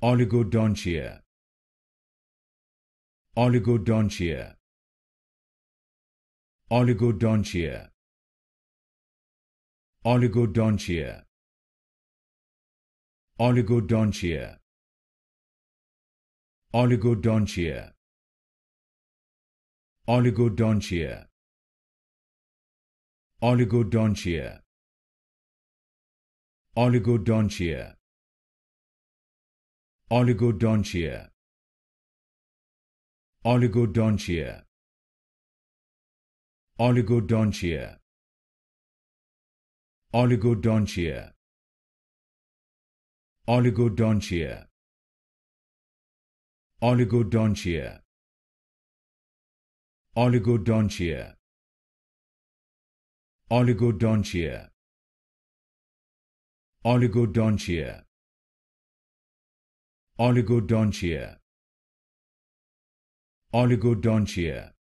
oligodontia oligodontia oligodontia oligodontia oligodontia oligodontia oligodontia oligodontia oligodontia oligodontia oligodontia oligodontia oligodontia oligodontia oligodontia oligodontia oligodontia oligodontia oligodontia oligodontia